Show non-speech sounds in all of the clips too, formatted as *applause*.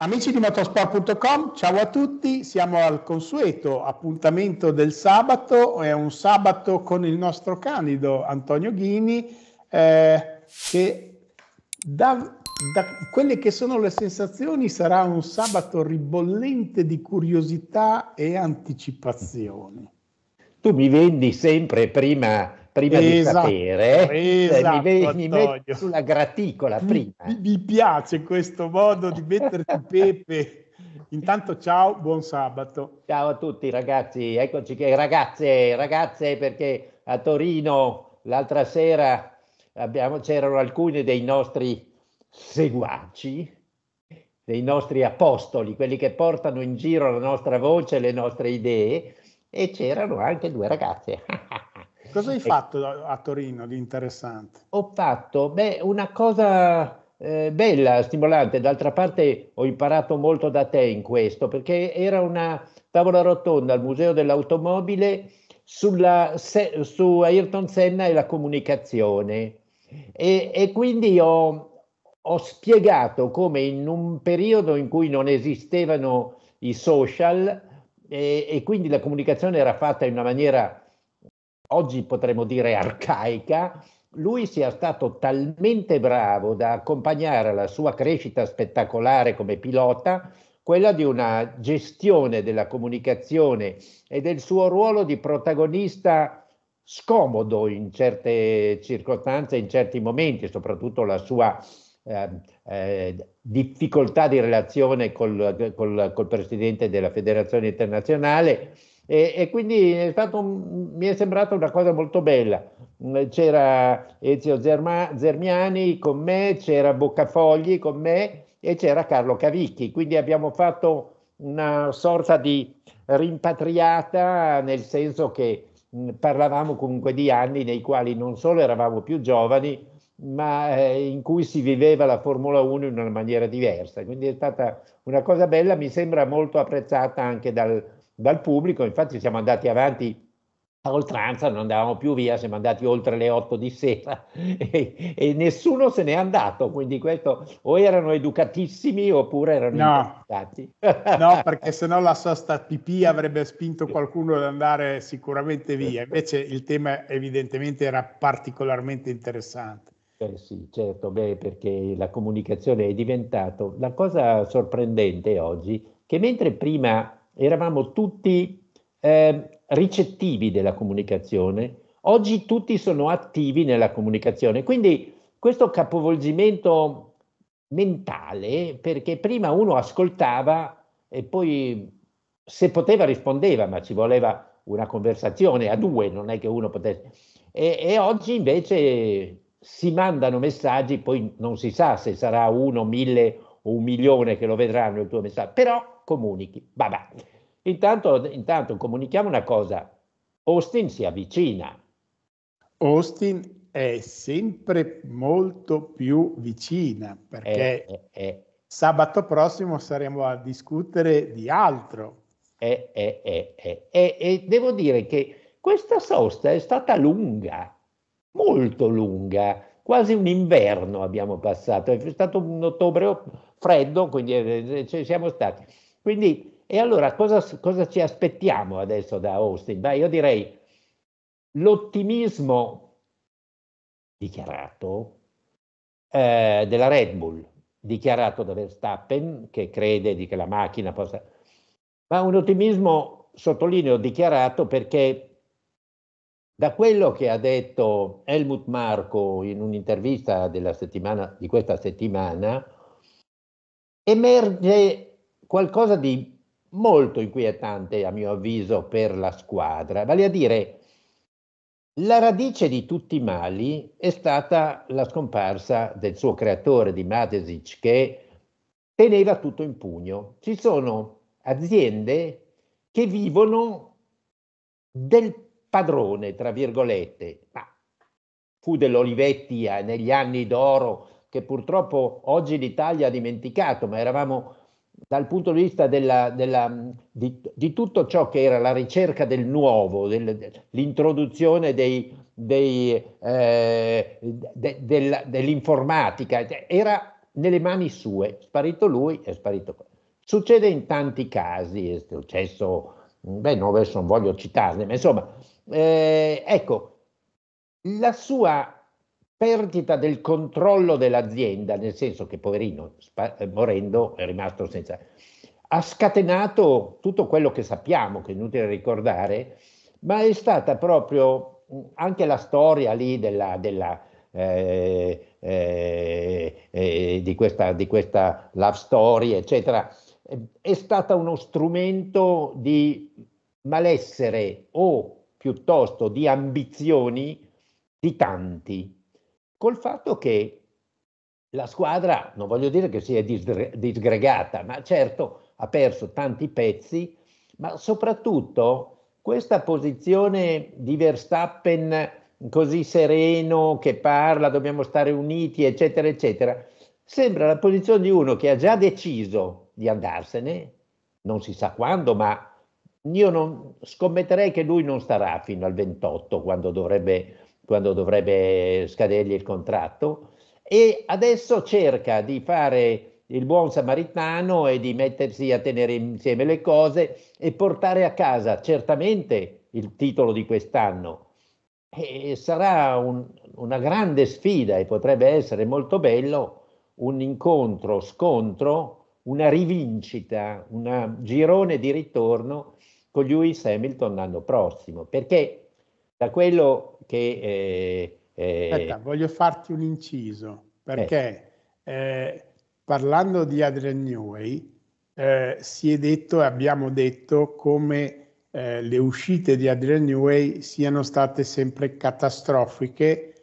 Amici di motorsport.com, ciao a tutti, siamo al consueto appuntamento del sabato, è un sabato con il nostro candido Antonio Ghini eh, che da, da, quelle che sono le sensazioni sarà un sabato ribollente di curiosità e anticipazioni. Tu mi vendi sempre prima prima esatto, di sapere, esatto, eh, mi, esatto, ve- sulla graticola prima. Mi, mi piace questo modo di metterti *laughs* Pepe. Intanto ciao, buon sabato. Ciao a tutti ragazzi, eccoci che ragazze, ragazze perché a Torino l'altra sera abbiamo, c'erano alcuni dei nostri seguaci, dei nostri apostoli, quelli che portano in giro la nostra voce, le nostre idee e c'erano anche due ragazze. *laughs* Cosa hai ecco. fatto a Torino di interessante? Ho fatto beh, una cosa eh, bella, stimolante. D'altra parte ho imparato molto da te in questo, perché era una tavola rotonda al Museo dell'Automobile sulla, se, su Ayrton Senna e la comunicazione. E, e quindi ho, ho spiegato come in un periodo in cui non esistevano i social e, e quindi la comunicazione era fatta in una maniera oggi potremmo dire arcaica, lui sia stato talmente bravo da accompagnare la sua crescita spettacolare come pilota quella di una gestione della comunicazione e del suo ruolo di protagonista scomodo in certe circostanze, in certi momenti, soprattutto la sua eh, eh, difficoltà di relazione col, col, col presidente della Federazione Internazionale, e, e quindi è stato, mi è sembrata una cosa molto bella. Mm, c'era Ezio Zerma, Zermiani con me, c'era Boccafogli con me e c'era Carlo Cavicchi. Quindi abbiamo fatto una sorta di rimpatriata nel senso che mm, parlavamo comunque di anni nei quali non solo eravamo più giovani, ma eh, in cui si viveva la Formula 1 in una maniera diversa. Quindi è stata una cosa bella, mi sembra molto apprezzata anche dal, dal pubblico, infatti siamo andati avanti a oltranza, non andavamo più via, siamo andati oltre le 8 di sera *laughs* e, e nessuno se n'è andato, quindi questo o erano educatissimi oppure erano no. no, perché sennò la sosta pipì avrebbe spinto qualcuno ad andare sicuramente via, invece il tema evidentemente era particolarmente interessante. Eh sì, certo, beh, perché la comunicazione è diventata la cosa sorprendente oggi, che mentre prima eravamo tutti eh, ricettivi della comunicazione, oggi tutti sono attivi nella comunicazione. Quindi questo capovolgimento mentale, perché prima uno ascoltava e poi se poteva rispondeva, ma ci voleva una conversazione a due, non è che uno potesse. E, e, oggi invece si mandano messaggi, poi non si sa se sarà uno, mille o un milione che lo vedranno il tuo messaggio, però comunichi. Vabbè, intanto, intanto comunichiamo una cosa, Austin si avvicina. Austin è sempre molto più vicina perché è, è, è. sabato prossimo saremo a discutere di altro. Eh, eh, eh, e devo dire che questa sosta è stata lunga, molto lunga, quasi un inverno abbiamo passato, è stato un ottobre freddo, quindi ci siamo stati. Quindi, e allora cosa, cosa ci aspettiamo adesso da Austin? Beh, io direi l'ottimismo dichiarato eh, della Red Bull, dichiarato da Verstappen, che crede di che la macchina possa... Ma un ottimismo, sottolineo, dichiarato perché da quello che ha detto Helmut Marco in un'intervista di questa settimana, emerge qualcosa di molto inquietante a mio avviso per la squadra, vale a dire la radice di tutti i mali è stata la scomparsa del suo creatore di Matesic che teneva tutto in pugno. Ci sono aziende che vivono del padrone, tra virgolette, ma fu dell'Olivetti eh, negli anni d'oro che purtroppo oggi l'Italia ha dimenticato, ma eravamo dal punto di vista della, della, di, di, tutto ciò che era la ricerca del nuovo, del, l'introduzione dei, dei, eh, de, della, dell'informatica, era nelle mani sue, sparito lui è sparito quello. Succede in tanti casi, è successo, beh no, adesso non voglio citarne, ma insomma, eh, ecco, la sua perdita del controllo dell'azienda, nel senso che poverino, eh, morendo, è rimasto senza... Ha scatenato tutto quello che sappiamo, che è inutile ricordare, ma è stata proprio mm, anche la storia lì della, della eh, eh, eh, di, questa, di questa love story, eccetera, è stata uno strumento di malessere o piuttosto di ambizioni di tanti, col fatto che la squadra, non voglio dire che sia disgregata, ma certo ha perso tanti pezzi, ma soprattutto questa posizione di Verstappen così sereno che parla, dobbiamo stare uniti, eccetera, eccetera, sembra la posizione di uno che ha già deciso di andarsene, non si sa quando, ma io non, scommetterei che lui non starà fino al 28 quando dovrebbe quando dovrebbe scadergli il contratto, e adesso cerca di fare il buon samaritano e di mettersi a tenere insieme le cose e portare a casa certamente il titolo di quest'anno. E sarà un, una grande sfida e potrebbe essere molto bello un incontro, scontro, una rivincita, un girone di ritorno con Lewis Hamilton l'anno prossimo, perché da quello che... Eh, eh, Aspetta, voglio farti un inciso, perché eh. Eh, parlando di Adrian Newey si è detto e abbiamo detto come le uscite di Adrian Newey siano state sempre catastrofiche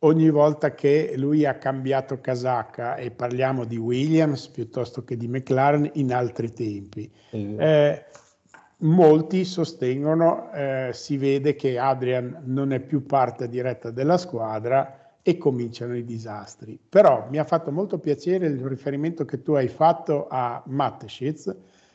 ogni volta che lui ha cambiato casacca e parliamo di Williams piuttosto che di McLaren in altri tempi. Eh, molti sostengono, eh, si vede che Adrian non è più parte diretta della squadra e cominciano i disastri. Però mi ha fatto molto piacere il riferimento che tu hai fatto a Mateschitz,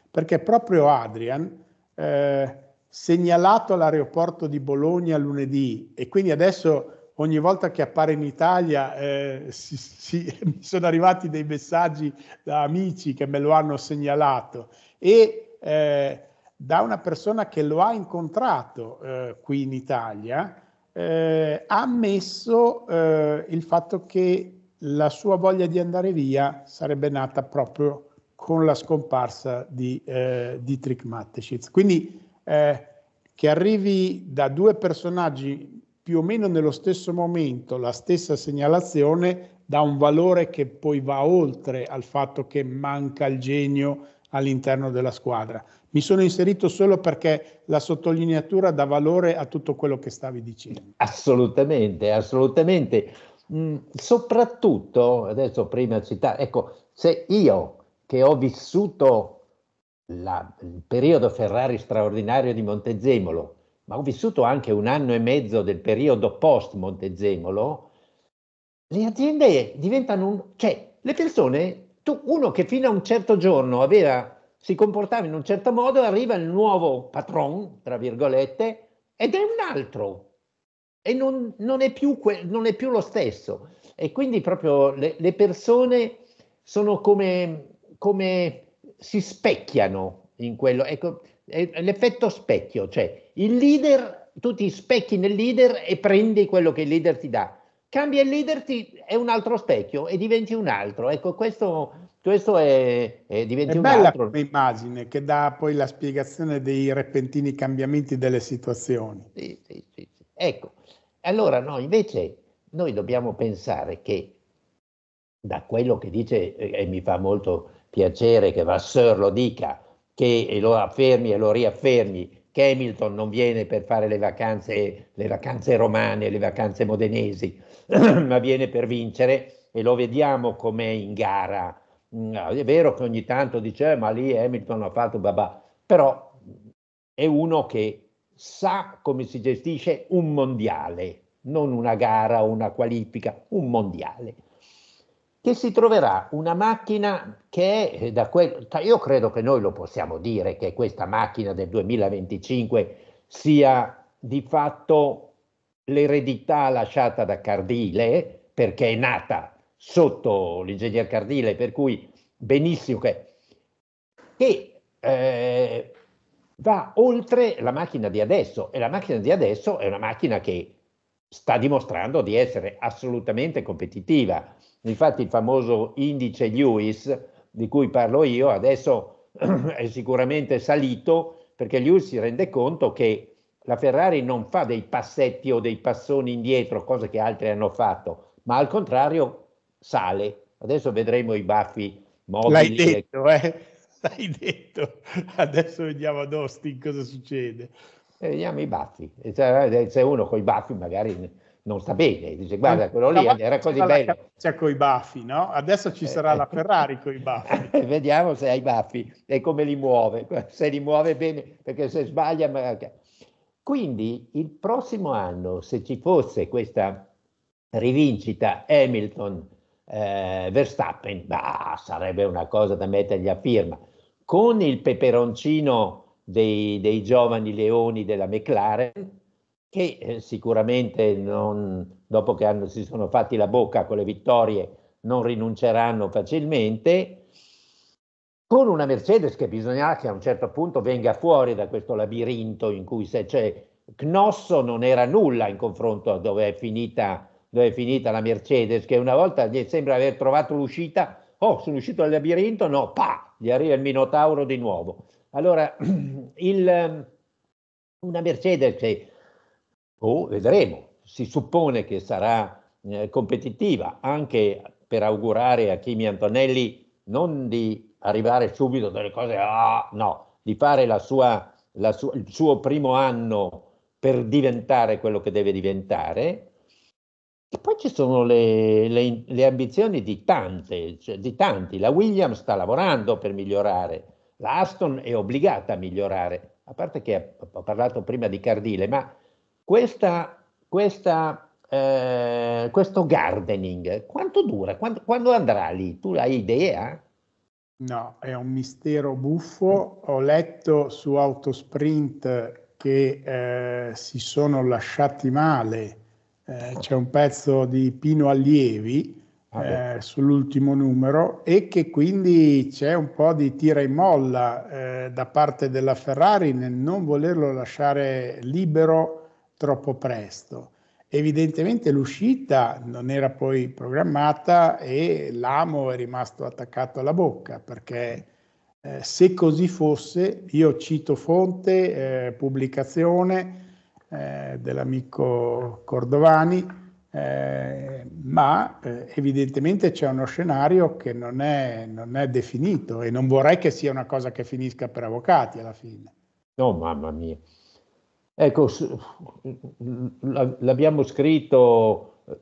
perché proprio Adrian, eh, segnalato all'aeroporto di Bologna lunedì, e quindi adesso ogni volta che appare in Italia eh, si, si, *laughs* sono arrivati dei messaggi da amici che me lo hanno segnalato, e eh, da una persona che lo ha incontrato eh, qui in Italia, eh, ha ammesso eh, il fatto che la sua voglia di andare via sarebbe nata proprio con la scomparsa di eh, Dietrich Mateschitz. Quindi eh, che arrivi da due personaggi più o meno nello stesso momento, la stessa segnalazione, dà un valore che poi va oltre al fatto che manca il genio all'interno della squadra. Mi sono inserito solo perché la sottolineatura dà valore a tutto quello che stavi dicendo. Assolutamente, assolutamente. Mm, soprattutto, adesso prima citare, ecco, se io che ho vissuto la, il periodo Ferrari straordinario di Montezemolo, ma ho vissuto anche un anno e mezzo del periodo post Montezemolo, le aziende diventano un... cioè le persone tu, uno che fino a un certo giorno aveva, si comportava in un certo modo, arriva il nuovo patron, tra virgolette, ed è un altro e non, non, è, più que- non è più lo stesso. E quindi proprio le, le persone sono come, come, si specchiano in quello. Ecco, è l'effetto specchio, cioè il leader, tu ti specchi nel leader e prendi quello che il leader ti dà Cambia il leader, ti, è un altro specchio e diventi un altro. Ecco, questo, questo è, è, diventi è un bella altro. come immagine che dà poi la spiegazione dei repentini cambiamenti delle situazioni. Sì, sì, sì, sì. Ecco, allora noi invece noi dobbiamo pensare che da quello che dice, eh, e mi fa molto piacere che Vasseur lo dica, che lo affermi e lo riaffermi, Hamilton non viene per fare le vacanze, le vacanze romane, le vacanze modenesi, *clears throat* ma viene per vincere e lo vediamo com'è in gara. Mm, ah, è vero che ogni tanto dice, eh, ma lì Hamilton ha fatto babà, però è uno che sa come si gestisce un mondiale, non una gara o una qualifica, un mondiale. Che si troverà una macchina che è eh, da quel. Io credo che noi lo possiamo dire che questa macchina del 2025 sia di fatto l'eredità lasciata da Cardile, perché è nata sotto l'ingegner Cardile, per cui benissimo che, che eh, va oltre la macchina di adesso e la macchina di adesso è una macchina che sta dimostrando di essere assolutamente competitiva. Infatti il famoso indice Lewis di cui parlo io adesso *clears throat* è sicuramente salito perché Lewis si rende conto che la Ferrari non fa dei passetti o dei passoni indietro, cosa che altri hanno fatto, ma al contrario sale. Adesso vedremo i baffi mobili. L'hai detto, eh? *laughs* L'hai detto. Adesso vediamo ad Austin cosa succede. E eh, vediamo i baffi. Eh, se uno con i baffi magari non sta bene, dice guarda quello lì era così bello. C'è con i baffi, no? Adesso ci eh, sarà la ecco. Ferrari con i baffi. *laughs* Vediamo se ha i baffi e come li muove, se li muove bene, perché se sbaglia... Magari quindi il prossimo anno, se ci fosse questa rivincita Hamilton eh, Verstappen, bah, sarebbe una cosa da mettergli a firma. Con il peperoncino dei, dei giovani leoni della McLaren, che eh, sicuramente non, dopo che hanno, si sono fatti la bocca con le vittorie non rinunceranno facilmente, con una Mercedes che bisognerà che a un certo punto venga fuori da questo labirinto in cui se c'è cioè, Knosso non era nulla in confronto a dove è finita, dove è finita la Mercedes, che una volta gli sembra aver trovato l'uscita, oh sono uscito dal labirinto, no, pa, gli arriva il Minotauro di nuovo. Allora, *clears throat* il, ehm, una Mercedes che, oh, vedremo, si suppone che sarà eh, competitiva anche per augurare a Kimi Antonelli non di arrivare subito delle cose, ah, no, di fare la sua, la su, il suo primo anno per diventare quello che deve diventare. E poi ci sono le, le, le ambizioni di tante, cioè di tanti. La Williams sta lavorando per migliorare, la Aston è obbligata a migliorare, a parte che ho parlato prima di Cardile, ma questa, questa, eh, questo gardening quanto dura? Quando, quando andrà lì? Tu hai idea? No, è un mistero buffo. Ho letto su Autosprint che eh, si sono lasciati male. Eh, c'è un pezzo di Pino Allievi ah, eh, sull'ultimo numero e che quindi c'è un po' di tira e molla eh, da parte della Ferrari nel non volerlo lasciare libero troppo presto. Evidentemente l'uscita non era poi programmata e l'amo è rimasto attaccato alla bocca perché eh, se così fosse, io cito fonte, eh, pubblicazione eh, dell'amico Cordovani, eh, ma eh, evidentemente c'è uno scenario che non è, non è definito e non vorrei che sia una cosa che finisca per avvocati alla fine. No, mamma mia. Ecco, l'abbiamo scritto, eh,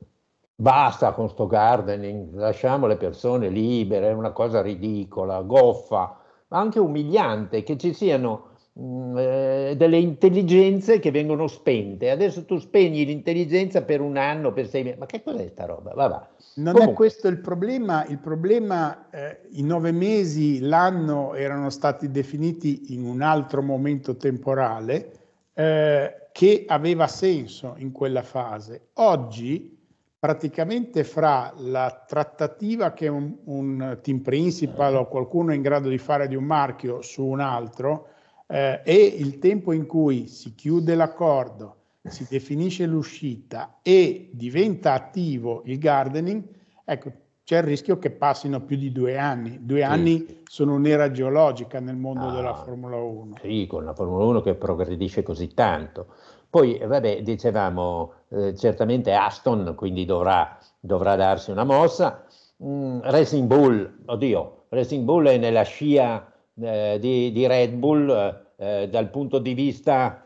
basta con sto gardening, lasciamo le persone libere, è una cosa ridicola, goffa, ma anche umiliante che ci siano mm, eh, delle intelligenze che vengono spente. Adesso tu spegni l'intelligenza per un anno, per sei mesi, ma che cos'è sta roba? Vabbè. Non Comunque. è questo il problema, il problema eh, i nove mesi, l'anno erano stati definiti in un altro momento temporale eh, che aveva senso in quella fase. Oggi, praticamente fra la trattativa che un, un team principal o qualcuno è in grado di fare di un marchio su un altro eh, e il tempo in cui si chiude l'accordo, si definisce l'uscita e diventa attivo il gardening, ecco, c'è il rischio che passino più di due anni. Due sì. anni sono un'era geologica nel mondo ah, della Formula 1. Sì, con la Formula 1 che progredisce così tanto. Poi, eh, vabbè, dicevamo, eh, certamente Aston quindi dovrà, dovrà darsi una mossa. Mm, Racing Bull, oddio, Racing Bull è nella scia eh, di, di, Red Bull eh, eh dal punto di vista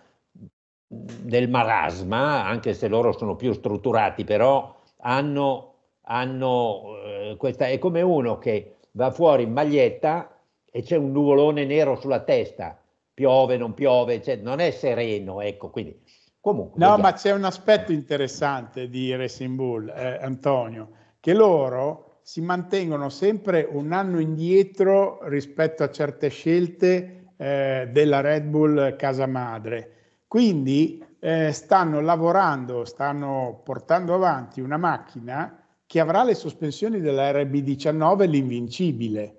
del marasma, anche se loro sono più strutturati, però hanno hanno eh, questa, è come uno che va fuori in maglietta e c'è un nuvolone nero sulla testa, piove, non piove, cioè, non è sereno, ecco, quindi comunque. No, vediamo. ma c'è un aspetto interessante di Racing Bull, eh, Antonio, che loro si mantengono sempre un anno indietro rispetto a certe scelte eh, della Red Bull Casa Madre. Quindi eh, stanno lavorando, stanno portando avanti una macchina che avrà le sospensioni della rb 19 l'invincibile.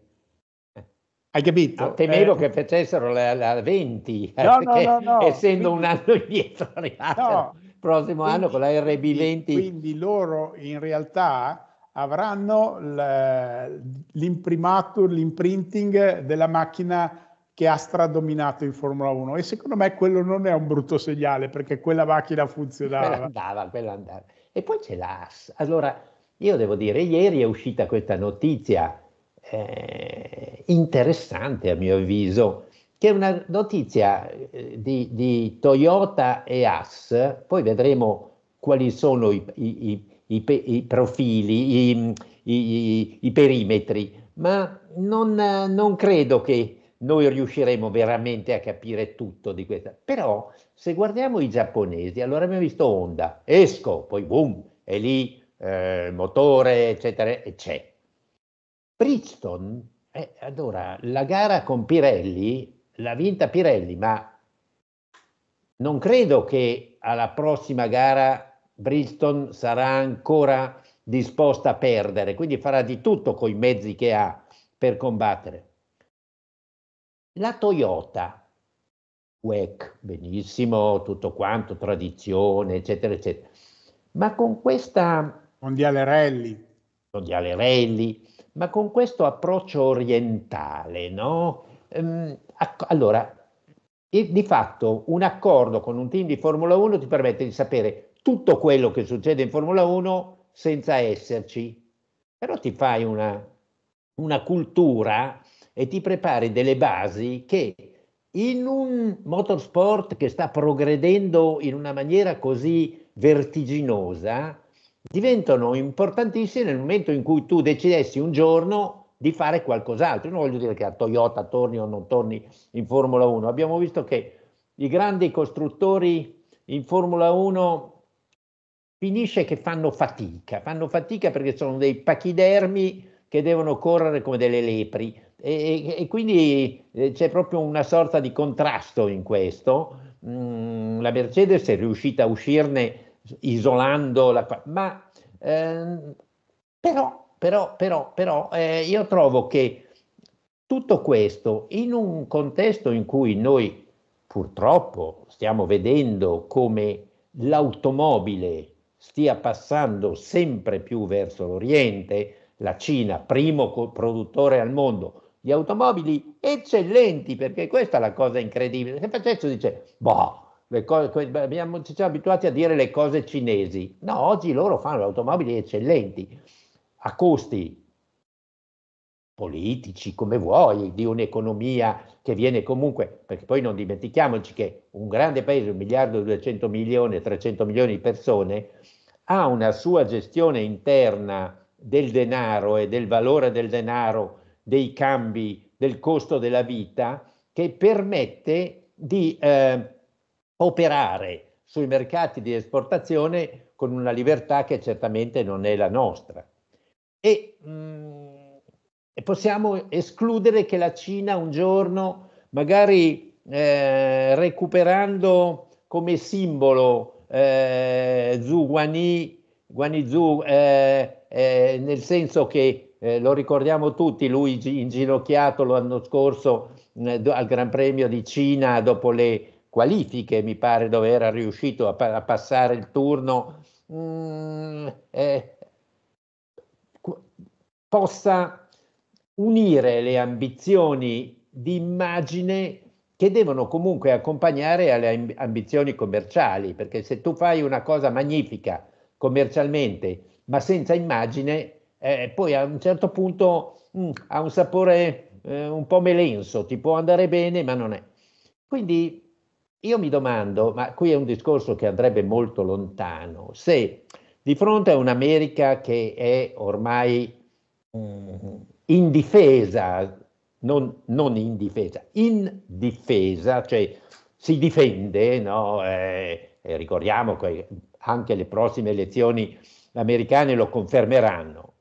Hai capito? Ah, temevo eh, che facessero la, la 20, eh, no, perché, no, no, essendo quindi, un anno indietro *laughs* arrivato, il prossimo quindi, anno con la RB20. Quindi loro in realtà avranno l'imprimatur, l'imprinting della macchina che ha stradominato in Formula 1 e secondo me quello non è un brutto segnale perché quella macchina funzionava. Quella andava, quella andava. E poi c'è l'AS. Allora, io devo dire, ieri è uscita questa notizia eh, interessante a mio avviso, che è una notizia eh, di, di, Toyota e AS, poi vedremo quali sono i, i, i, i profili, i, perimetri, ma non, non credo che noi riusciremo veramente a capire tutto di questa. Però se guardiamo i giapponesi, allora abbiamo visto Honda, esco, poi boom, è lì eh, motore, eccetera, e c'è. Bridgestone, eh, allora, la gara con Pirelli l'ha vinta Pirelli, ma non credo che alla prossima gara Princeton sarà ancora disposta a perdere, quindi farà di tutto con i mezzi che ha per combattere. La Toyota, WEC, benissimo, tutto quanto, tradizione, eccetera, eccetera, ma con questa Mondiale Rally. Mondiale Rally, ma con questo approccio orientale, no? Ehm, allora, di fatto un accordo con un team di Formula 1 ti permette di sapere tutto quello che succede in Formula 1 senza esserci, però ti fai una, una cultura e ti prepari delle basi che in un motorsport che sta progredendo in una maniera così vertiginosa, diventano importantissime nel momento in cui tu decidessi un giorno di fare qualcos'altro. Io non voglio dire che a Toyota torni o non torni in Formula 1, abbiamo visto che i grandi costruttori in Formula 1 finisce che fanno fatica, fanno fatica perché sono dei pachidermi che devono correre come delle lepri e, e quindi eh, c'è proprio una sorta di contrasto in questo. Mm, la Mercedes è riuscita a uscirne isolando la... Ma ehm, però, però, però, però eh, io trovo che tutto questo in un contesto in cui noi purtroppo stiamo vedendo come l'automobile stia passando sempre più verso l'Oriente, la Cina, primo produttore al mondo di automobili eccellenti, perché questa è la cosa incredibile. Se facessero dice, boh, cose, abbiamo, ci siamo abituati a dire le cose cinesi. No, oggi loro fanno le automobili eccellenti a costi politici, come vuoi, di un'economia che viene comunque, perché poi non dimentichiamoci che un grande paese, un miliardo e duecento milioni, trecento milioni di persone, ha una sua gestione interna del denaro e del valore del denaro, dei cambi, del costo della vita, che permette di eh, operare sui mercati di esportazione con una libertà che certamente non è la nostra. E mh, mm, possiamo escludere che la Cina un giorno, magari eh, recuperando come simbolo eh, Zhu Guani, Guani eh, eh, nel senso che eh, lo ricordiamo tutti, lui inginocchiato l'anno scorso mm, al Gran Premio di Cina dopo le qualifiche, mi pare, dove era riuscito a, a passare il turno, mh, mm, eh, possa unire le ambizioni di immagine che devono comunque accompagnare alle ambizioni commerciali, perché se tu fai una cosa magnifica commercialmente, ma senza immagine, eh, poi a un certo punto mh, mm, ha un sapore eh, un po' melenso, ti può andare bene, ma non è. Quindi io mi domando, ma qui è un discorso che andrebbe molto lontano, se di fronte a un'America che è ormai mm, in difesa, non, non, in difesa, in difesa, cioè si difende, no? Eh, eh, ricordiamo che anche le prossime elezioni americane lo confermeranno.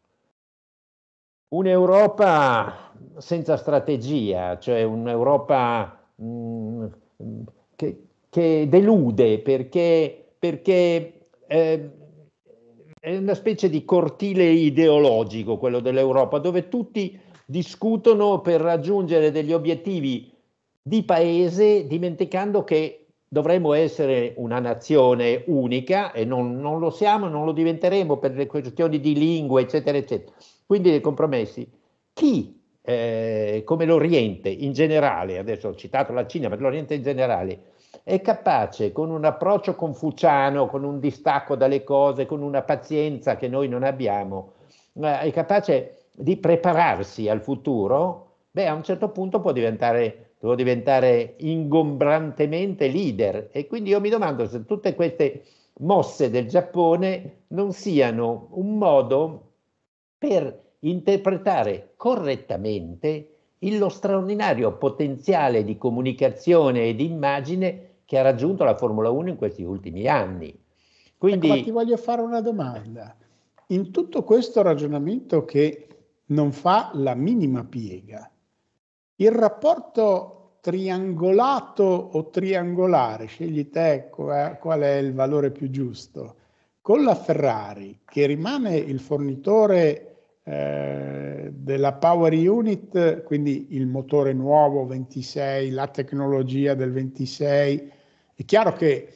Un'Europa senza strategia, cioè un'Europa... Mh, mm, che, che delude perché, perché eh, è una specie di cortile ideologico quello dell'Europa, dove tutti discutono per raggiungere degli obiettivi di paese, dimenticando che dovremmo essere una nazione unica e non, non lo siamo, non lo diventeremo per le questioni di lingua, eccetera, eccetera. Quindi dei compromessi. Chi eh, come l'Oriente in generale, adesso ho citato la Cina, ma l'Oriente in generale, è capace con un approccio confuciano, con un distacco dalle cose, con una pazienza che noi non abbiamo, eh, è capace di prepararsi al futuro, beh, a un certo punto può diventare, può diventare ingombrantemente leader. E quindi io mi domando se tutte queste mosse del Giappone non siano un modo per interpretare correttamente lo straordinario potenziale di comunicazione e di immagine che ha raggiunto la Formula 1 in questi ultimi anni. Quindi... Ecco, ti voglio fare una domanda. In tutto questo ragionamento che non fa la minima piega, il rapporto triangolato o triangolare, scegli te eh, qual è il valore più giusto, con la Ferrari, che rimane il fornitore eh, della Power Unit, quindi il motore nuovo 26, la tecnologia del 26. È chiaro che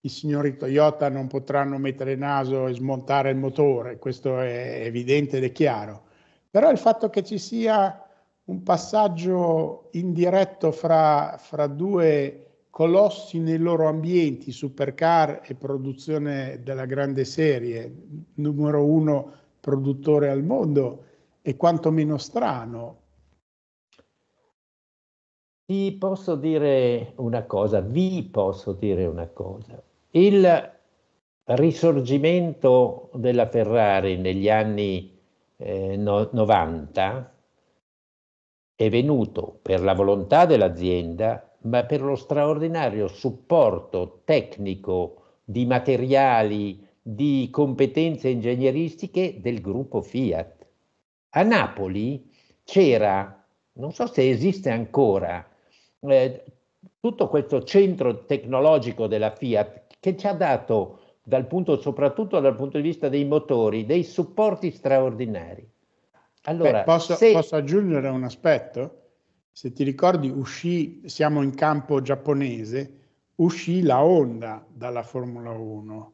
i signori Toyota non potranno mettere naso e smontare il motore, questo è evidente ed è chiaro, però il fatto che ci sia un passaggio indiretto fra, fra due colossi nei loro ambienti, supercar e produzione della grande serie, numero uno produttore al mondo e quantomeno strano. Ti posso dire una cosa, vi posso dire una cosa. Il risorgimento della Ferrari negli anni eh, no, 90 è venuto per la volontà dell'azienda, ma per lo straordinario supporto tecnico di materiali, di competenze ingegneristiche del gruppo Fiat. A Napoli c'era, non so se esiste ancora, eh, tutto questo centro tecnologico della Fiat che ci ha dato, dal punto, soprattutto dal punto di vista dei motori, dei supporti straordinari. Allora, Beh, posso, se... posso aggiungere un aspetto? Se ti ricordi, uscì, siamo in campo giapponese, uscì la Honda dalla Formula 1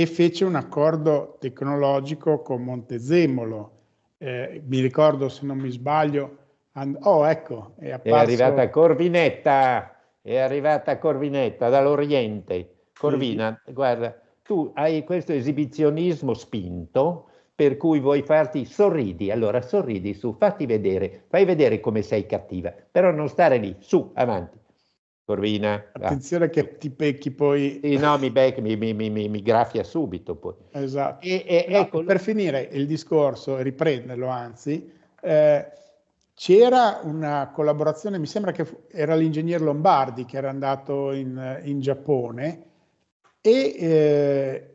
e fece un accordo tecnologico con Montezemolo. Eh, mi ricordo, se non mi sbaglio, and- oh ecco, è, apparso... è arrivata Corvinetta, è arrivata Corvinetta dall'Oriente. Corvina, sì. guarda, tu hai questo esibizionismo spinto per cui vuoi farti sorridi, allora sorridi su, fatti vedere, fai vedere come sei cattiva, però non stare lì, su, avanti. Corvina. Attenzione ah. che ti pecchi poi. Sì, no, mi, bec, mi, mi, mi, graffia subito poi. Esatto. E, e, no, ecco, per finire il discorso, riprenderlo anzi, eh, c'era una collaborazione, mi sembra che fu, era l'ingegner Lombardi che era andato in, in Giappone e eh,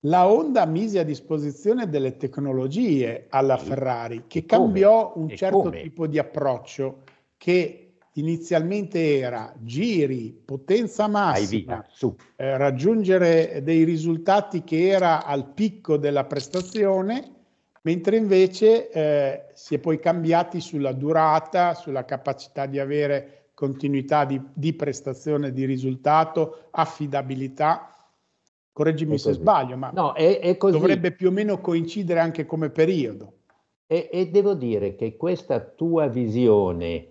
la Honda mise a disposizione delle tecnologie alla Ferrari che cambiò un e certo come? tipo di approccio che inizialmente era giri, potenza massima, eh, raggiungere dei risultati che era al picco della prestazione, mentre invece eh, si è poi cambiati sulla durata, sulla capacità di avere continuità di, di prestazione, di risultato, affidabilità. Correggimi se sbaglio, ma no, è, è dovrebbe più o meno coincidere anche come periodo. e, e devo dire che questa tua visione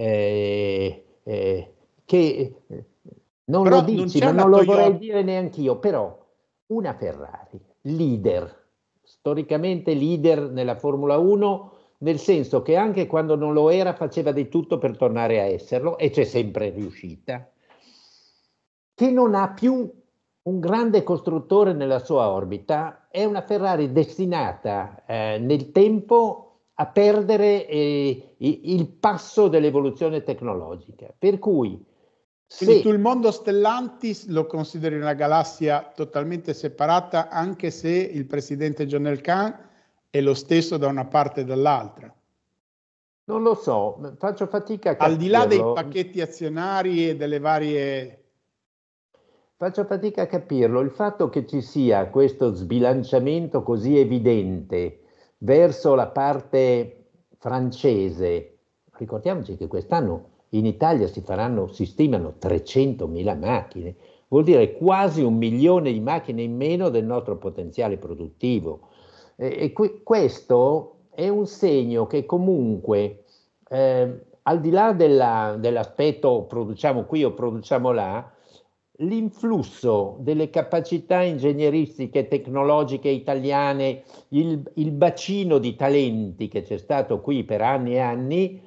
eh, eh, che eh, non però lo dici, ma non lo Toyota. vorrei dire neanche io, però una Ferrari, leader, storicamente leader nella Formula 1, nel senso che anche quando non lo era faceva di tutto per tornare a esserlo e c'è sempre riuscita, che non ha più un grande costruttore nella sua orbita, è una Ferrari destinata eh, nel tempo a perdere eh, il passo dell'evoluzione tecnologica. Per cui quindi sì. tu il mondo Stellantis lo consideri una galassia totalmente separata, anche se il presidente John L. Khan è lo stesso da una parte e dall'altra. Non lo so, faccio fatica a capire. Al di là dei pacchetti azionari e delle varie... Faccio fatica a capirlo. Il fatto che ci sia questo sbilanciamento così evidente verso la parte francese. Ricordiamoci che quest'anno in Italia si, faranno, si stimano 300.000 macchine, vuol dire quasi un milione di macchine in meno del nostro potenziale produttivo. E, e questo è un segno che comunque, eh, al di là della, dell'aspetto produciamo qui o produciamo là, l'influsso delle capacità ingegneristiche e tecnologiche italiane, il, il, bacino di talenti che c'è stato qui per anni e anni,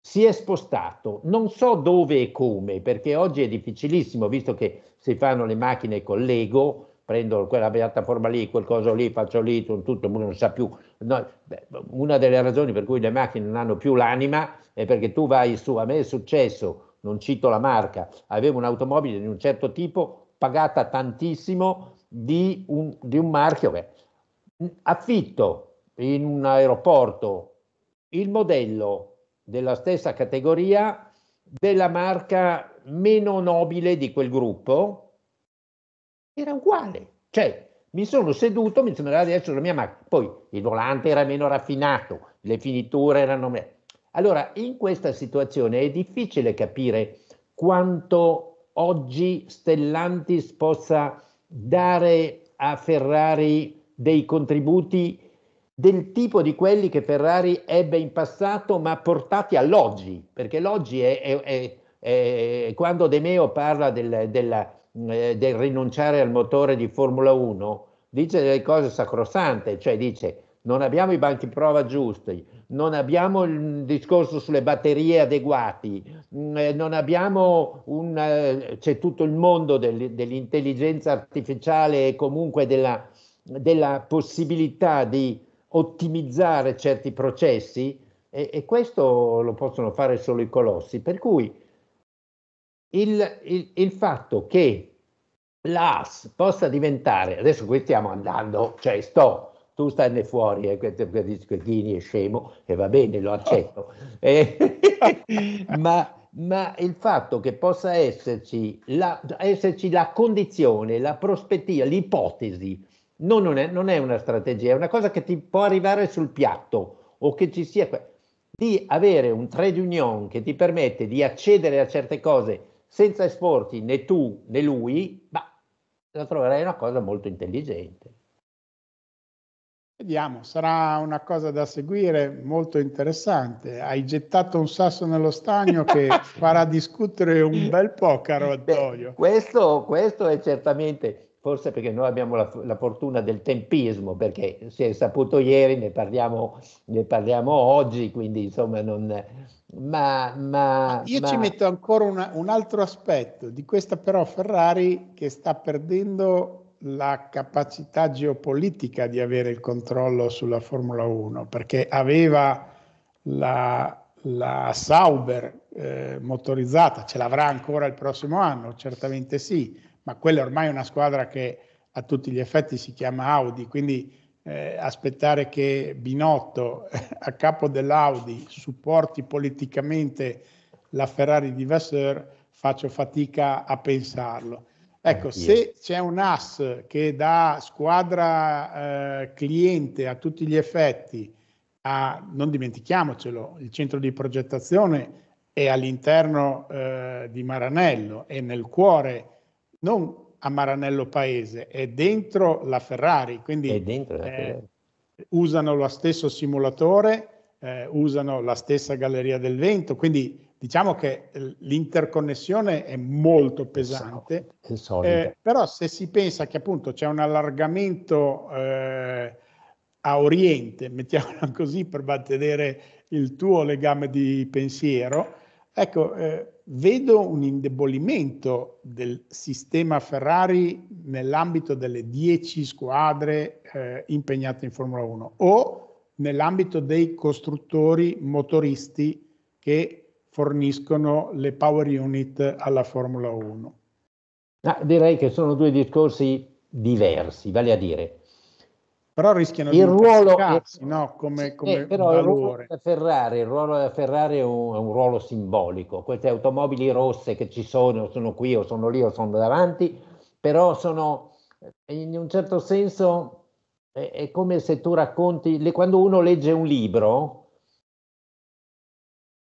si è spostato. Non so dove e come, perché oggi è difficilissimo, visto che si fanno le macchine con l'ego, prendo quella piattaforma lì, quel coso lì, faccio lì, tutto, uno non sa più. No, beh, una delle ragioni per cui le macchine non hanno più l'anima è perché tu vai su, a me è successo non cito la marca, aveva un'automobile di un certo tipo pagata tantissimo di un, di un marchio, beh, affitto in un aeroporto, il modello della stessa categoria della marca meno nobile di quel gruppo era uguale. Cioè, mi sono seduto, mi sembrava di essere la mia macchina. Poi il volante era meno raffinato, le finiture erano... Allora, in questa situazione è difficile capire quanto oggi Stellantis possa dare a Ferrari dei contributi del tipo di quelli che Ferrari ebbe in passato, ma portati all'oggi, perché l'oggi è, è, è, è quando De Meo parla del, della, eh, del rinunciare al motore di Formula 1, dice delle cose sacrosante, cioè dice non abbiamo i banchi prova giusti, non abbiamo il discorso sulle batterie adeguati, mm, eh, non abbiamo un, eh, c'è tutto il mondo del, dell'intelligenza artificiale e comunque della, della, possibilità di ottimizzare certi processi e, e, questo lo possono fare solo i colossi. Per cui il, il, il fatto che l'AS possa diventare, adesso qui stiamo andando, cioè sto tu stai fuori, eh, che Ghini è scemo, e va bene, lo accetto. *laughs* Eh, *laughs* ma, ma, il fatto che possa esserci la, esserci la condizione, la prospettiva, l'ipotesi, no, non, è, non, è, una strategia, è una cosa che ti può arrivare sul piatto o che ci sia di avere un trade union che ti permette di accedere a certe cose senza esporti né tu né lui, ma la troverai una cosa molto intelligente. Vediamo, sarà una cosa da seguire molto interessante. Hai gettato un sasso nello stagno che *laughs* farà discutere un bel po', caro Antonio. Beh, questo, questo, è certamente, forse perché noi abbiamo la, la, fortuna del tempismo, perché si è saputo ieri, ne parliamo, ne parliamo oggi, quindi insomma non... Ma, ma ah, io ma... ci metto ancora una, un altro aspetto di questa però Ferrari che sta perdendo la capacità geopolitica di avere il controllo sulla Formula 1, perché aveva la, la Sauber eh, motorizzata, ce l'avrà ancora il prossimo anno, certamente sì, ma quella ormai è una squadra che a tutti gli effetti si chiama Audi, quindi eh, aspettare che Binotto eh, a capo dell'Audi supporti politicamente la Ferrari di Vasseur, faccio fatica a pensarlo. Ecco, se c'è un AS che da squadra eh, cliente a tutti gli effetti, a, non dimentichiamocelo, il centro di progettazione è all'interno eh, di Maranello, è nel cuore, non a Maranello Paese, è dentro la Ferrari, quindi dentro, eh, usano lo stesso simulatore, eh, usano la stessa galleria del vento, quindi Diciamo che l'interconnessione è molto pesante, eh, però se si pensa che appunto c'è un allargamento eh, a oriente, *laughs* mettiamola così per mantenere il tuo legame di pensiero, ecco, eh, vedo un indebolimento del sistema Ferrari nell'ambito delle 10 squadre eh, impegnate in Formula 1 o nell'ambito dei costruttori motoristi che forniscono le power unit alla Formula 1. Ah, direi che sono due discorsi diversi, vale a dire. Però rischiano il di ruolo è, no? come, come eh, però valore. Il ruolo da Ferrari, il ruolo della Ferrari è un, è un, ruolo simbolico. Queste automobili rosse che ci sono, sono qui o sono lì o sono davanti, però sono eh, in un certo senso è, è come se tu racconti, quando uno legge un libro,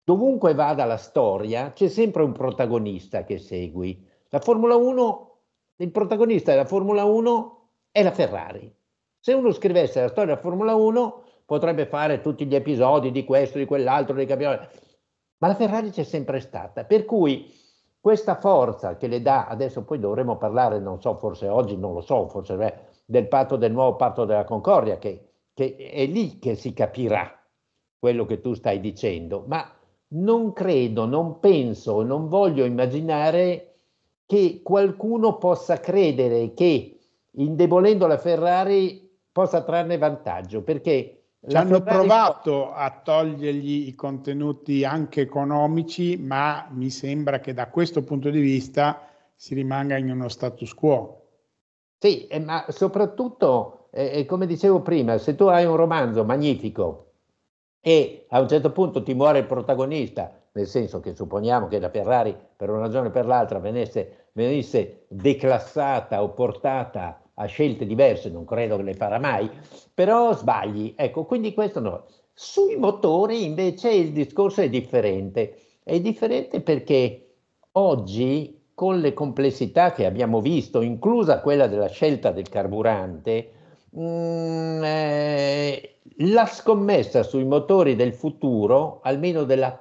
Dovunque vada la storia, c'è sempre un protagonista che segui. La Formula 1, il protagonista della Formula 1 è la Ferrari. Se uno scrivesse la storia della Formula 1, potrebbe fare tutti gli episodi di questo, di quell'altro, di capire. Ma la Ferrari c'è sempre stata, per cui questa forza che le dà, adesso poi dovremo parlare, non so, forse oggi, non lo so, forse beh, del patto del nuovo patto della Concordia, che, che è lì che si capirà quello che tu stai dicendo, ma non credo, non penso, non voglio immaginare che qualcuno possa credere che indebolendo la Ferrari possa trarne vantaggio, perché ci hanno Ferrari provato può... a togliergli i contenuti anche economici, ma mi sembra che da questo punto di vista si rimanga in uno status quo. Sì, eh, ma soprattutto, eh, eh come dicevo prima, se tu hai un romanzo magnifico, e a un certo punto ti muore il protagonista, nel senso che supponiamo che la Ferrari per una ragione o per l'altra venisse, venisse declassata o portata a scelte diverse, non credo che le farà mai, però sbagli. Ecco, quindi questo no. Sui motori invece il discorso è differente. È differente perché oggi con le complessità che abbiamo visto, inclusa quella della scelta del carburante, mh, mm, eh, la scommessa sui motori del futuro, almeno della,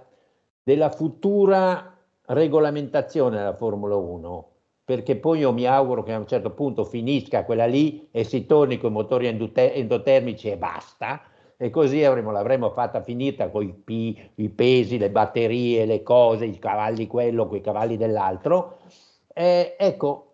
della futura regolamentazione della Formula 1, perché poi io mi auguro che a un certo punto finisca quella lì e si torni con i motori endotermici e basta, e così avremo, l'avremo fatta finita con i, i, pesi, le batterie, le cose, i cavalli quello, con i cavalli dell'altro. Eh, ecco,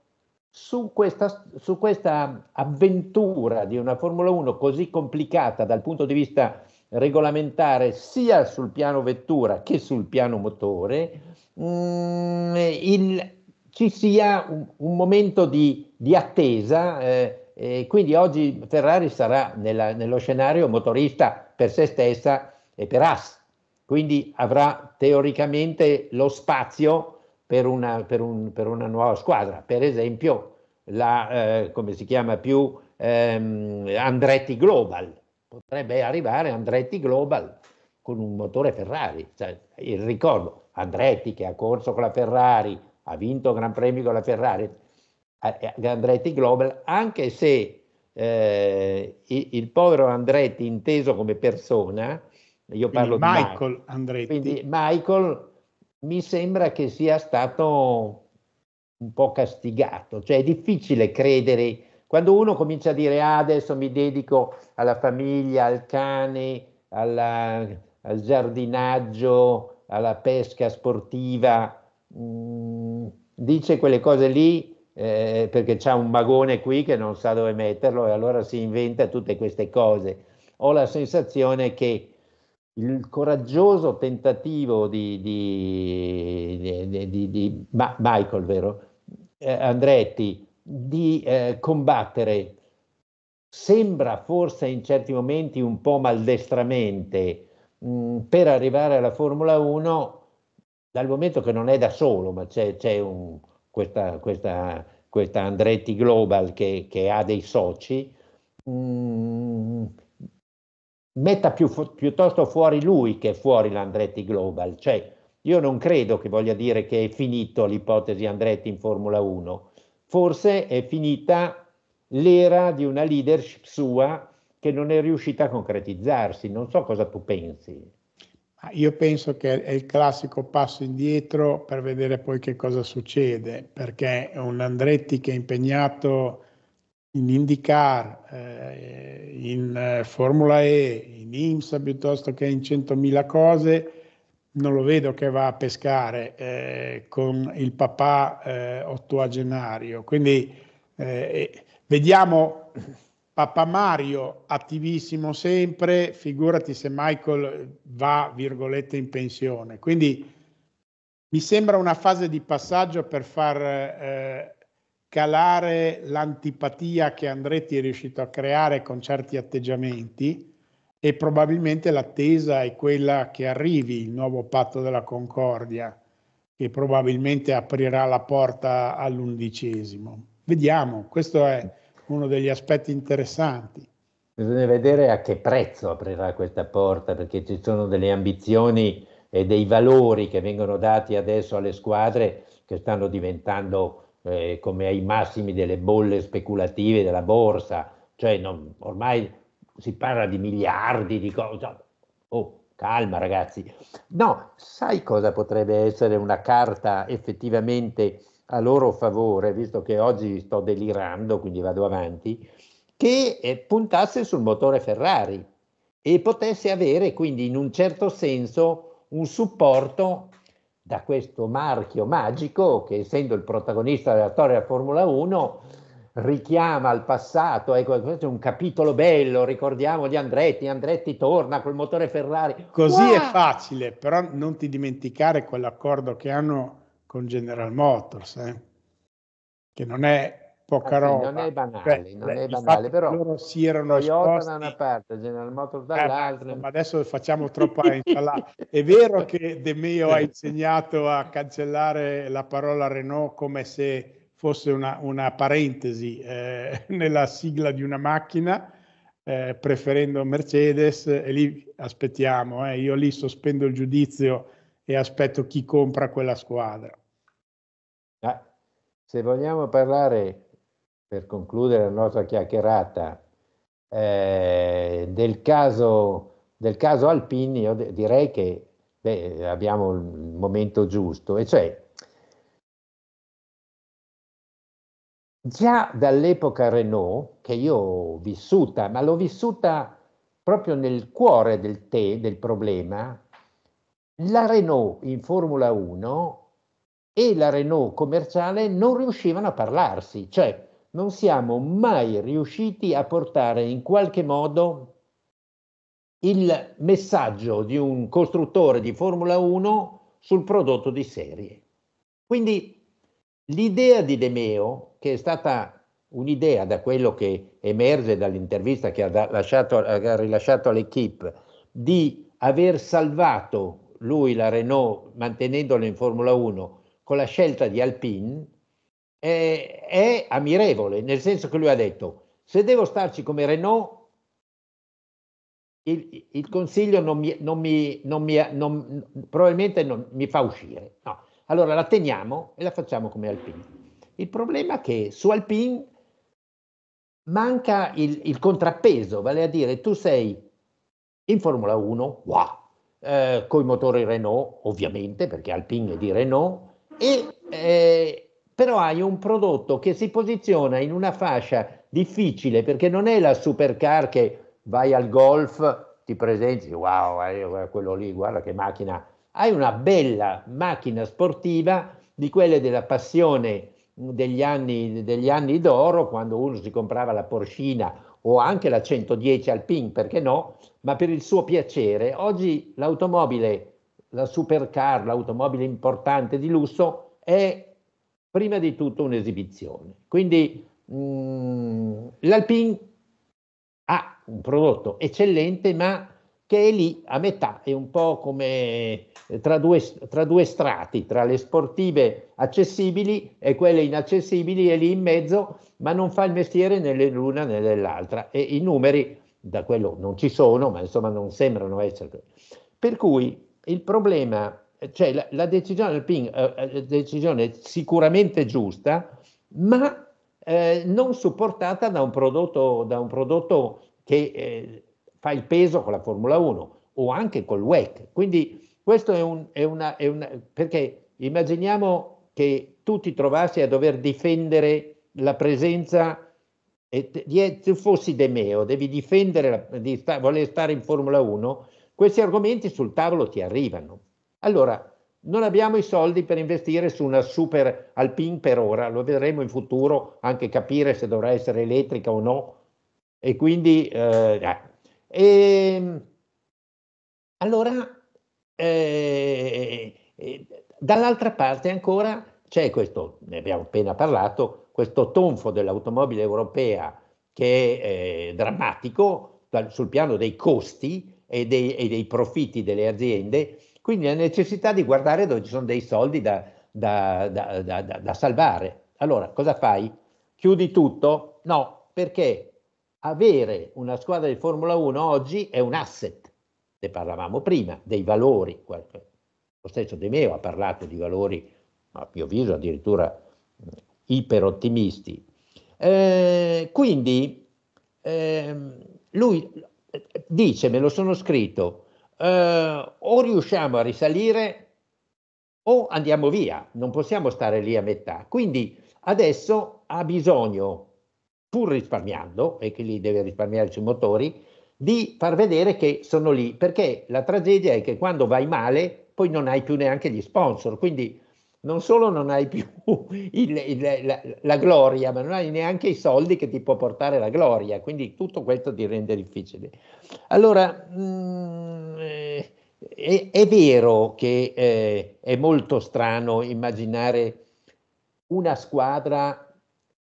su questa, su questa, avventura di una Formula 1 così complicata dal punto di vista regolamentare sia sul piano vettura che sul piano motore, mh, mm, il, ci sia un, un momento di, di attesa eh, e quindi oggi Ferrari sarà nella, nello scenario motorista per se stessa e per As, quindi avrà teoricamente lo spazio per una, per un, per una nuova squadra. Per esempio, la, eh, come si chiama più, ehm, Andretti Global. Potrebbe arrivare Andretti Global con un motore Ferrari. Cioè, il ricordo, Andretti che ha corso con la Ferrari, ha vinto Gran Premio con la Ferrari, eh, eh, Andretti Global, anche se eh, il, il, povero Andretti inteso come persona, io parlo quindi di Michael, Michael Andretti. Quindi Michael mi sembra che sia stato un po' castigato, cioè è difficile credere quando uno comincia a dire ah, adesso mi dedico alla famiglia, al cane, alla, al giardinaggio, alla pesca sportiva, mh, mm, dice quelle cose lì eh, perché c'è un magone qui che non sa dove metterlo e allora si inventa tutte queste cose. Ho la sensazione che il coraggioso tentativo di, di, di, di Ma, Michael, vero? Eh, Andretti, di eh, combattere sembra forse in certi momenti un po' maldestramente mh, mm, per arrivare alla Formula 1 dal momento che non è da solo, ma c'è, c'è un, questa, questa, questa, Andretti Global che, che ha dei soci. Mh, mm, metta più, fu, piuttosto fuori lui che fuori l'Andretti Global. Cioè, io non credo che voglia dire che è finito l'ipotesi Andretti in Formula 1. Forse è finita l'era di una leadership sua che non è riuscita a concretizzarsi. Non so cosa tu pensi. Io penso che è il classico passo indietro per vedere poi che cosa succede, perché un Andretti che è impegnato in IndyCar, eh, in eh, Formula E, in IMSA piuttosto che in 100.000 cose, non lo vedo che va a pescare eh, con il papà eh, ottuagenario. Quindi eh, vediamo papà Mario attivissimo sempre, figurati se Michael va, virgolette, in pensione. Quindi mi sembra una fase di passaggio per far eh, calare l'antipatia che Andretti è riuscito a creare con certi atteggiamenti e probabilmente l'attesa è quella che arrivi il nuovo patto della Concordia, che probabilmente aprirà la porta all'undicesimo. Vediamo, questo è uno degli aspetti interessanti. Bisogna vedere a che prezzo aprirà questa porta, perché ci sono delle ambizioni e dei valori che vengono dati adesso alle squadre che stanno diventando eh, come ai massimi delle bolle speculative della borsa, cioè non, ormai si parla di miliardi di cose. Cioè, oh, calma ragazzi. No, sai cosa potrebbe essere una carta effettivamente a loro favore, visto che oggi sto delirando, quindi vado avanti, che eh, puntasse sul motore Ferrari e potesse avere quindi in un certo senso un supporto da questo marchio magico che essendo il protagonista della storia della Formula 1 richiama al passato, ecco, questo è un capitolo bello, ricordiamo di Andretti, Andretti torna col motore Ferrari. Così wow! è facile, però non ti dimenticare quell'accordo che hanno con General Motors, eh? che non è poca ah, roba. Sì, non è banale, Beh, cioè, non è banale però loro si erano Toyota esposti, da una parte, General Motors dall'altra. Eh, ma adesso facciamo troppa installata. È vero che De Meo ha insegnato a cancellare la parola Renault come se fosse una, una parentesi eh, *laughs* nella sigla di una macchina, eh, preferendo Mercedes, e lì aspettiamo. Eh. Io lì sospendo il giudizio e aspetto chi compra quella squadra. Eh, se vogliamo parlare per concludere la nostra chiacchierata eh, del, caso, del caso Alpini, io direi che beh, abbiamo il momento giusto, e cioè già dall'epoca Renault, che io ho vissuta, ma l'ho vissuta proprio nel cuore del, te, del problema, la Renault in Formula 1 e la Renault commerciale non riuscivano a parlarsi, cioè non siamo mai riusciti a portare in qualche modo il messaggio di un costruttore di Formula 1 sul prodotto di serie. Quindi l'idea di De Meo, che è stata un'idea da quello che emerge dall'intervista che ha, lasciato, ha rilasciato all'equipe, di aver salvato lui la Renault mantenendola in Formula 1 con la scelta di Alpine, è, è ammirevole, nel senso che lui ha detto, se devo starci come Renault, il, il consiglio non mi, non mi, non mi non, probabilmente non mi fa uscire. No. Allora la teniamo e la facciamo come Alpine. Il problema è che su Alpine manca il, il contrappeso, vale a dire tu sei in Formula 1, wow, eh, con i motori Renault, ovviamente, perché Alpine è di Renault, e eh, però hai un prodotto che si posiziona in una fascia difficile perché non è la supercar che vai al golf, ti presenti, wow, eh, quello lì, guarda che macchina, hai una bella macchina sportiva di quelle della passione degli anni, degli anni d'oro, quando uno si comprava la Porscina o anche la 110 Alpine, perché no, ma per il suo piacere. Oggi l'automobile, la supercar, l'automobile importante di lusso, è prima di tutto un'esibizione. Quindi mh, mm, l'Alpine ha un prodotto eccellente, ma che è lì a metà, è un po' come eh, tra due, tra due strati, tra le sportive accessibili e quelle inaccessibili, è lì in mezzo, ma non fa il mestiere né l'una né l'altra. E i numeri, da quello non ci sono, ma insomma non sembrano essere. Per cui il problema eh, cioè, la, la, decisione del PIN eh, eh, è eh, decisione sicuramente giusta, ma eh, non supportata da un prodotto, da un prodotto che eh, fa il peso con la Formula 1 o anche col WEC. Quindi questo è, un, è, una, è una... perché immaginiamo che tu ti trovassi a dover difendere la presenza e tu fossi De Meo, devi difendere, la, di sta, voler stare in Formula 1, questi argomenti sul tavolo ti arrivano. Allora, non abbiamo i soldi per investire su una super Alpine per ora, lo vedremo in futuro, anche capire se dovrà essere elettrica o no. E quindi, eh, ehm, eh, allora, eh, dall'altra parte ancora c'è questo, ne abbiamo appena parlato, questo tonfo dell'automobile europea che è eh, drammatico sul piano dei costi e dei, e dei profitti delle aziende quindi la necessità di guardare dove ci sono dei soldi da, da, da, da salvare. Allora, cosa fai? Chiudi tutto? No, perché avere una squadra di Formula 1 oggi è un asset, ne parlavamo prima, dei valori. Lo stesso De Meo ha parlato di valori, a mio avviso, addirittura mm, iperottimisti. Eh, quindi ehm, eh, lui dice, me lo sono scritto, eh, o riusciamo a risalire o andiamo via, non possiamo stare lì a metà. Quindi adesso ha bisogno, pur risparmiando, e che lì deve risparmiare sui motori, di far vedere che sono lì, perché la tragedia è che quando vai male poi non hai più neanche gli sponsor, quindi non solo non hai più *laughs* il, il, la, la, gloria, ma non hai neanche i soldi che ti può portare la gloria, quindi tutto questo ti rende difficile. Allora, mh, mm, eh, è, è, vero che eh, è molto strano immaginare una squadra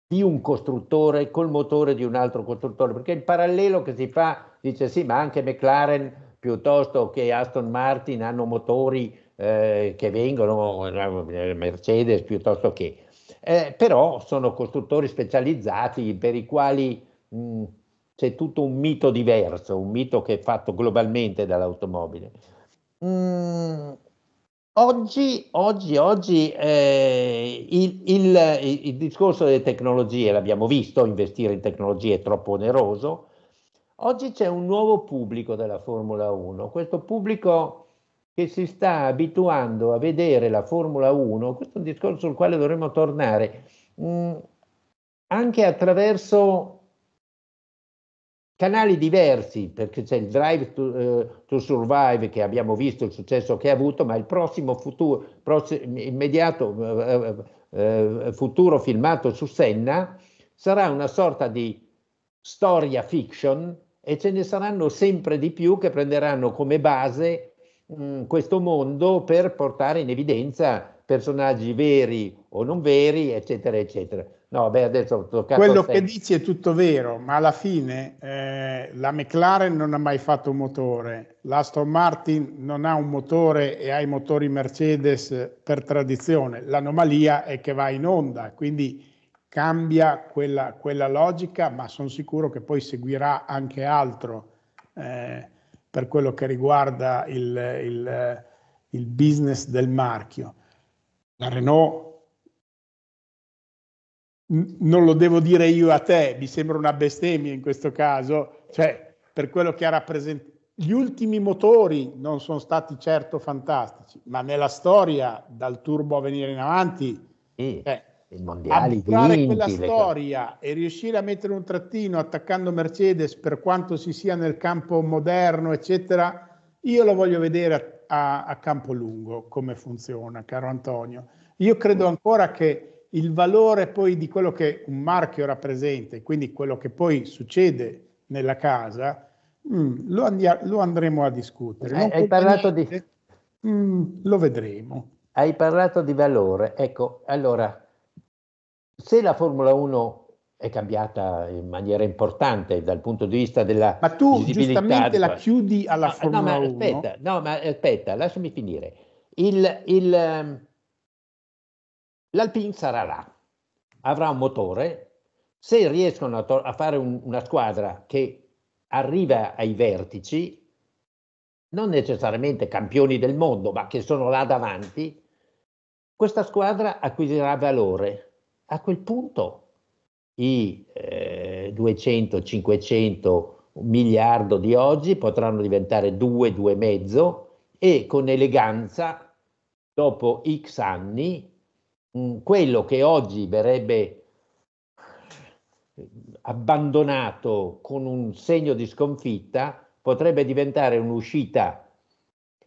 di un costruttore col motore di un altro costruttore, perché il parallelo che si fa dice sì, ma anche McLaren piuttosto che Aston Martin hanno motori eh, che vengono, eh, Mercedes piuttosto che, eh, però sono costruttori specializzati per i quali mh, mm, c'è tutto un mito diverso, un mito che è fatto globalmente dall'automobile. Mm, oggi, oggi, oggi eh, il, il, il, discorso delle tecnologie, l'abbiamo visto, investire in tecnologie è troppo oneroso, oggi c'è un nuovo pubblico della Formula 1, questo pubblico che si sta abituando a vedere la Formula 1, questo è un discorso sul quale dovremmo tornare, mh, mm, anche attraverso canali diversi, perché c'è il Drive to, uh, to, Survive che abbiamo visto il successo che ha avuto, ma il prossimo futuro, prossimo, immediato uh, uh, futuro filmato su Senna sarà una sorta di storia fiction e ce ne saranno sempre di più che prenderanno come base mh, mm, questo mondo per portare in evidenza personaggi veri o non veri, eccetera, eccetera. No, beh, adesso tocca Quello che dici è tutto vero, ma alla fine eh, la McLaren non ha mai fatto un motore, l'Aston Martin non ha un motore e ha i motori Mercedes per tradizione. L'anomalia è che va in onda, quindi cambia quella, quella logica, ma sono sicuro che poi seguirà anche altro. Eh, per quello che riguarda il, il, il business del marchio. La Renault non lo devo dire io a te, mi sembra una bestemmia in questo caso, cioè per quello che ha rappresentato. Gli ultimi motori non sono stati certo fantastici, ma nella storia, dal turbo a venire in avanti, mm. eh, i mondiali abbracciare quella storia e riuscire a mettere un trattino attaccando Mercedes per quanto si sia nel campo moderno eccetera io lo voglio vedere a, a, a campo lungo come funziona caro Antonio io credo mm. ancora che il valore poi di quello che un marchio rappresenta e quindi quello che poi succede nella casa mm, lo, andia, lo, andremo a discutere hai, eh, hai parlato di mm, lo vedremo hai parlato di valore ecco allora se la Formula 1 è cambiata in maniera importante dal punto di vista della ma tu giustamente la chiudi alla ah, no, Formula no, 1 aspetta, no ma aspetta lasciami finire il, il, ehm, l'Alpine sarà là avrà un motore se riescono a, to- a fare un, una squadra che arriva ai vertici non necessariamente campioni del mondo ma che sono là davanti questa squadra acquisirà valore a quel punto i eh, 200, 500 un miliardo di oggi potranno diventare 2, 2,5 e e con eleganza, dopo X anni, mm, quello che oggi verrebbe eh, abbandonato con un segno di sconfitta potrebbe diventare un'uscita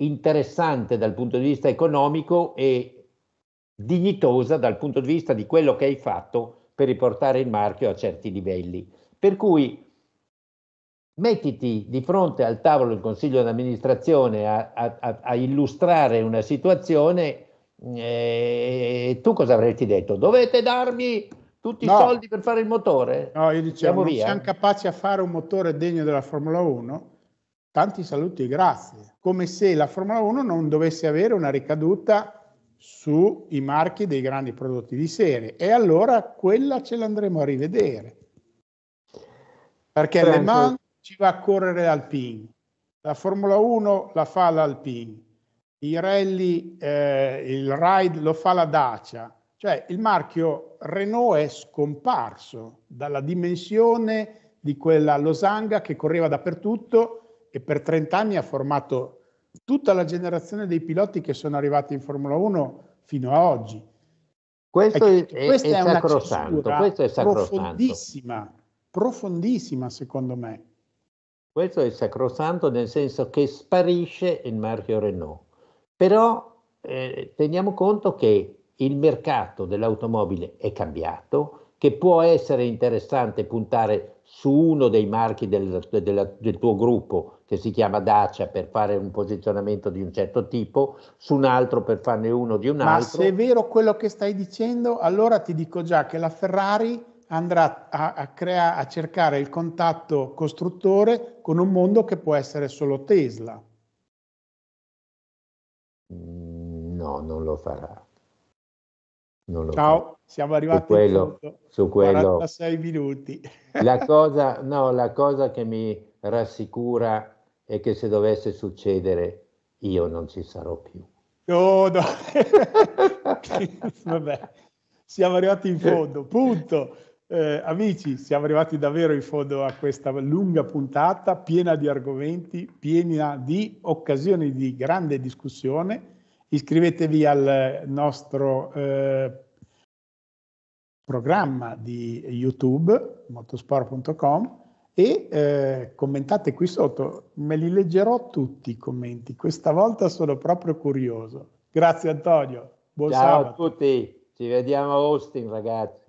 interessante dal punto di vista economico e dignitosa dal punto di vista di quello che hai fatto per riportare il marchio a certi livelli. Per cui mettiti di fronte al tavolo del consiglio d'amministrazione a, a, a illustrare una situazione eh, tu cosa avresti detto? Dovete darmi tutti no. i soldi per fare il motore? No, io dicevo, non siamo capaci a fare un motore degno della Formula 1, tanti saluti e grazie, come se la Formula 1 non dovesse avere una ricaduta sui marchi dei grandi prodotti di serie e allora quella ce l'andremo a rivedere perché Franco. Le Mans ci va a correre Alpine la Formula 1 la fa l'Alpine i rally eh, il ride lo fa la Dacia cioè il marchio Renault è scomparso dalla dimensione di quella Losanga che correva dappertutto e per 30 anni ha formato tutta la generazione dei piloti che sono arrivati in Formula 1 fino a oggi. Questo è, è, è, è sacrosanto, questo è sacrosanto. profondissima, profondissima secondo me. Questo è sacrosanto nel senso che sparisce il marchio Renault. Però eh, teniamo conto che il mercato dell'automobile è cambiato, che può essere interessante puntare su uno dei marchi del, del, del, tuo gruppo che si chiama Dacia per fare un posizionamento di un certo tipo, su un altro per farne uno di un Ma altro. Ma se è vero quello che stai dicendo, allora ti dico già che la Ferrari andrà a, a, crea, a cercare il contatto costruttore con un mondo che può essere solo Tesla. Mm, no, non lo farà. Ciao, so. siamo arrivati su quello, su quello. 46 minuti. la, *laughs* cosa, no, la cosa che mi rassicura è che se dovesse succedere io non ci sarò più. Oh, no. *laughs* Vabbè, siamo arrivati in fondo, punto. Eh, amici, siamo arrivati davvero in fondo a questa lunga puntata piena di argomenti, piena di occasioni di grande discussione Iscrivetevi al nostro eh, programma di YouTube, motosport.com, e eh, commentate qui sotto, me li leggerò tutti i commenti, questa volta sono proprio curioso. Grazie Antonio, buon Ciao sabato. a tutti, ci vediamo a Austin ragazzi.